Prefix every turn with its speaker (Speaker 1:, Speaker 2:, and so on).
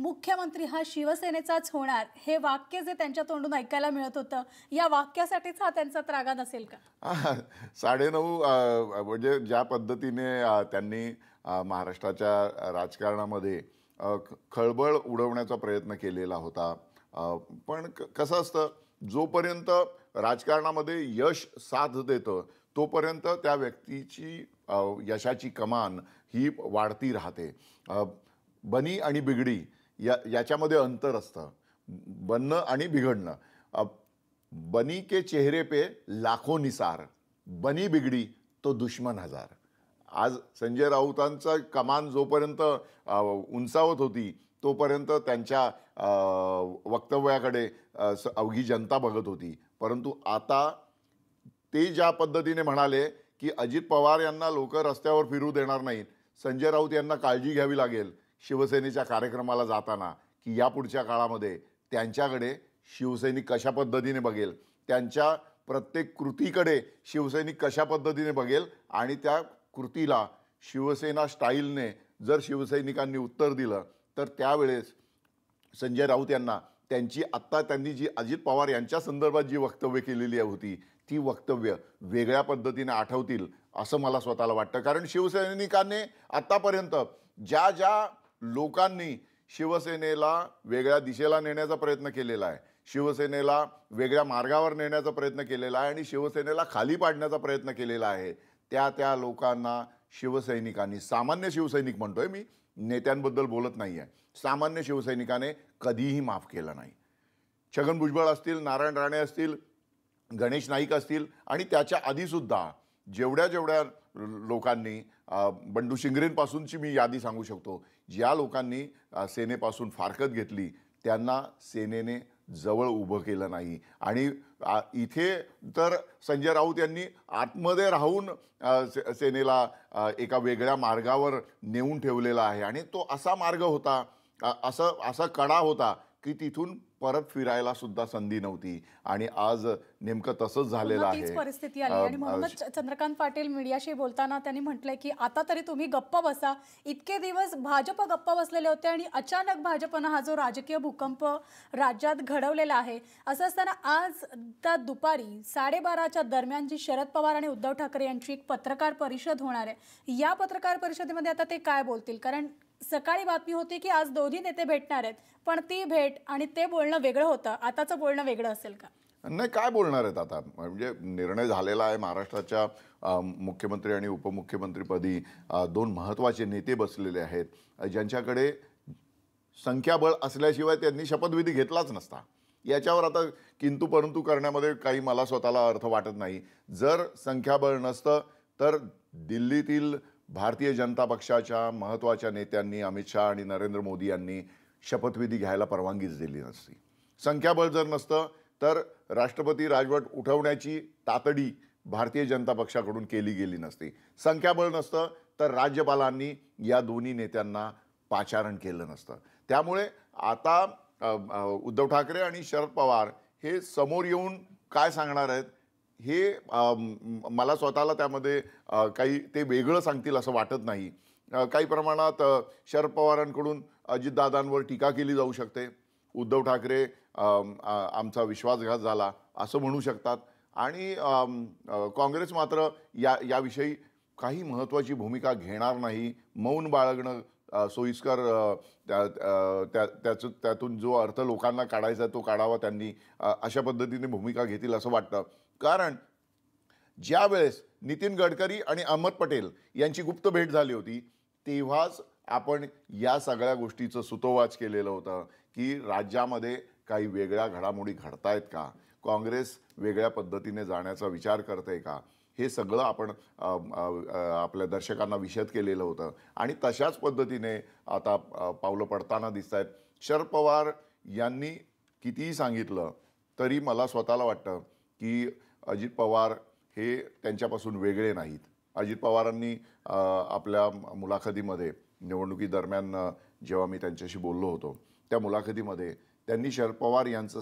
Speaker 1: मुख्यमंत्री हा शिवसेनेचाच होणार हे वाक्य जे त्यांच्या तोंडून ऐकायला मिळत होतं या वाक्यासाठीच हा त्यांचा त्रागा नसेल
Speaker 2: का साडेनऊ म्हणजे ज्या पद्धतीने त्यांनी महाराष्ट्राच्या राजकारणामध्ये खळबळ उडवण्याचा प्रयत्न केलेला होता पण कसं असतं जोपर्यंत राजकारणामध्ये यश साथ देतं तोपर्यंत त्या व्यक्तीची यशाची कमान ही वाढती राहते बनी आणि बिघडी या याच्यामध्ये अंतर असतं बनणं आणि बिघडणं बनी के चेहरे पे लाखो निसार बनी बिगडी तो दुश्मन हजार आज संजय राऊतांचा कमान जोपर्यंत उंचावत होती तोपर्यंत त्यांच्या वक्तव्याकडे अवघी जनता बघत होती परंतु आता ते ज्या पद्धतीने म्हणाले की अजित पवार यांना लोक रस्त्यावर फिरू देणार नाहीत संजय राऊत यांना काळजी घ्यावी लागेल शिवसेनेच्या कार्यक्रमाला जाताना की या पुढच्या काळामध्ये त्यांच्याकडे शिवसैनिक कशा पद्धतीने बघेल त्यांच्या प्रत्येक कृतीकडे शिवसैनिक कशा पद्धतीने बघेल आणि त्या कृतीला शिवसेना स्टाईलने जर शिवसैनिकांनी उत्तर दिलं तर त्यावेळेस संजय राऊत यांना त्यांची आत्ता त्यांनी जी अजित पवार यांच्या संदर्भात जी वक्तव्य केलेली होती ती वक्तव्य वेगळ्या पद्धतीने आठवतील असं मला स्वतःला वाटतं कारण शिवसैनिकांनी आत्तापर्यंत ज्या ज्या लोकांनी शिवसेनेला वेगळ्या दिशेला नेण्याचा प्रयत्न केलेला आहे शिवसेनेला वेगळ्या मार्गावर नेण्याचा प्रयत्न केलेला आहे आणि शिवसेनेला खाली पाडण्याचा प्रयत्न केलेला आहे त्या त्या लोकांना शिवसैनिकांनी सामान्य शिवसैनिक म्हणतोय मी नेत्यांबद्दल बोलत नाही आहे सामान्य शिवसैनिकाने कधीही माफ केलं नाही छगन भुजबळ असतील नारायण राणे असतील गणेश नाईक असतील आणि त्याच्या आधीसुद्धा जेवढ्या जेवढ्या लोकांनी बंडू शिंगरेंपासूनची मी यादी सांगू शकतो ज्या लोकांनी सेनेपासून फारकत घेतली त्यांना सेनेने जवळ उभं केलं नाही आणि इथे तर संजय राऊत यांनी आतमध्ये राहून से सेनेला एका वेगळ्या मार्गावर नेऊन ठेवलेला आहे आणि तो असा मार्ग होता असं असा कडा होता की तिथून परत फिरायला सुद्धा संधी नव्हती आणि आज नेमकं तसंच झालेलं आहे परिस्थिती आली आणि म्हणूनच
Speaker 1: चंद्रकांत पाटील मीडियाशी बोलताना त्यांनी म्हटलंय की आता तरी तुम्ही गप्प बसा इतके दिवस भाजप गप्प बसलेले होते आणि अचानक भाजपनं हा जो राजकीय भूकंप राज्यात घडवलेला आहे असं असताना आज त्या दुपारी साडेबाराच्या दरम्यान जी शरद पवार आणि उद्धव ठाकरे यांची एक पत्रकार परिषद होणार आहे या पत्रकार परिषदेमध्ये आता ते काय बोलतील कारण सकाळी बातमी होती की आज दोन्ही नेते भेटणार आहेत पण ती भेट आणि ते बोलणं वेगळं होतं आताचं बोलणं वेगळं असेल का
Speaker 2: नाही काय बोलणार आहेत आता म्हणजे निर्णय झालेला आहे महाराष्ट्राच्या मुख्यमंत्री आणि उपमुख्यमंत्रीपदी दोन महत्त्वाचे नेते बसलेले आहेत ज्यांच्याकडे संख्याबळ असल्याशिवाय त्यांनी शपथविधी घेतलाच नसता याच्यावर आता किंतू परंतु करण्यामध्ये काही मला स्वतःला अर्थ वाटत नाही जर संख्याबळ नसतं तर दिल्लीतील भारतीय जनता पक्षाच्या महत्त्वाच्या नेत्यांनी अमित शहा आणि नरेंद्र मोदी यांनी शपथविधी घ्यायला परवानगीच दिली नसती संख्याबळ जर नसतं तर राष्ट्रपती राजवट उठवण्याची तातडी भारतीय जनता पक्षाकडून केली गेली नसती संख्याबळ नसतं तर राज्यपालांनी या दोन्ही नेत्यांना पाचारण केलं नसतं त्यामुळे आता उद्धव ठाकरे आणि शरद पवार हे समोर येऊन काय सांगणार आहेत हे मला स्वतःला त्यामध्ये काही ते वेगळं सांगतील असं वाटत नाही काही प्रमाणात शरद पवारांकडून अजितदादांवर टीका केली जाऊ शकते उद्धव ठाकरे आमचा विश्वासघात झाला असं म्हणू शकतात आणि काँग्रेस मात्र या याविषयी काही महत्त्वाची भूमिका घेणार नाही मौन बाळगणं सोयीस्कर त्याचं त्यातून जो अर्थ लोकांना काढायचा तो काढावा त्यांनी अशा पद्धतीने भूमिका घेतील असं वाटतं कारण ज्या वेळेस नितीन गडकरी आणि अहमद पटेल यांची गुप्त भेट झाली होती तेव्हाच आपण या सगळ्या गोष्टीचं सुतोवाच केलेलं होतं की राज्यामध्ये काही वेगळ्या घडामोडी घडतायत का काँग्रेस वेगळ्या पद्धतीने जाण्याचा विचार करते का हे सगळं आपण आपल्या दर्शकांना विषद केलेलं होतं आणि तशाच पद्धतीने आता पावलं पडताना दिसत आहेत शरद पवार यांनी कितीही सांगितलं तरी मला स्वतःला वाटतं की अजित पवार हे त्यांच्यापासून वेगळे नाहीत अजित पवारांनी आपल्या मुलाखतीमध्ये निवडणुकीदरम्यान जेव्हा मी त्यांच्याशी बोललो होतो त्या मुलाखतीमध्ये त्यांनी शरद पवार यांचं